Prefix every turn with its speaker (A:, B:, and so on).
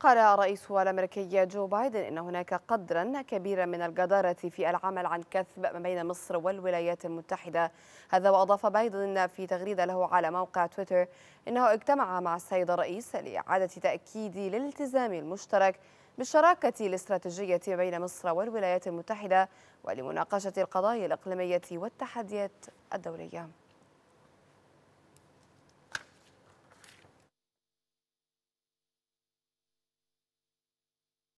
A: قال رئيس الأمريكي جو بايدن أن هناك قدرا كبيرا من الجدارة في العمل عن كثب ما بين مصر والولايات المتحدة هذا وأضاف بايدن في تغريدة له على موقع تويتر أنه اجتمع مع السيد الرئيس لإعادة تأكيد الالتزام المشترك بالشراكة الاستراتيجية بين مصر والولايات المتحدة ولمناقشة القضايا الإقليمية والتحديات الدولية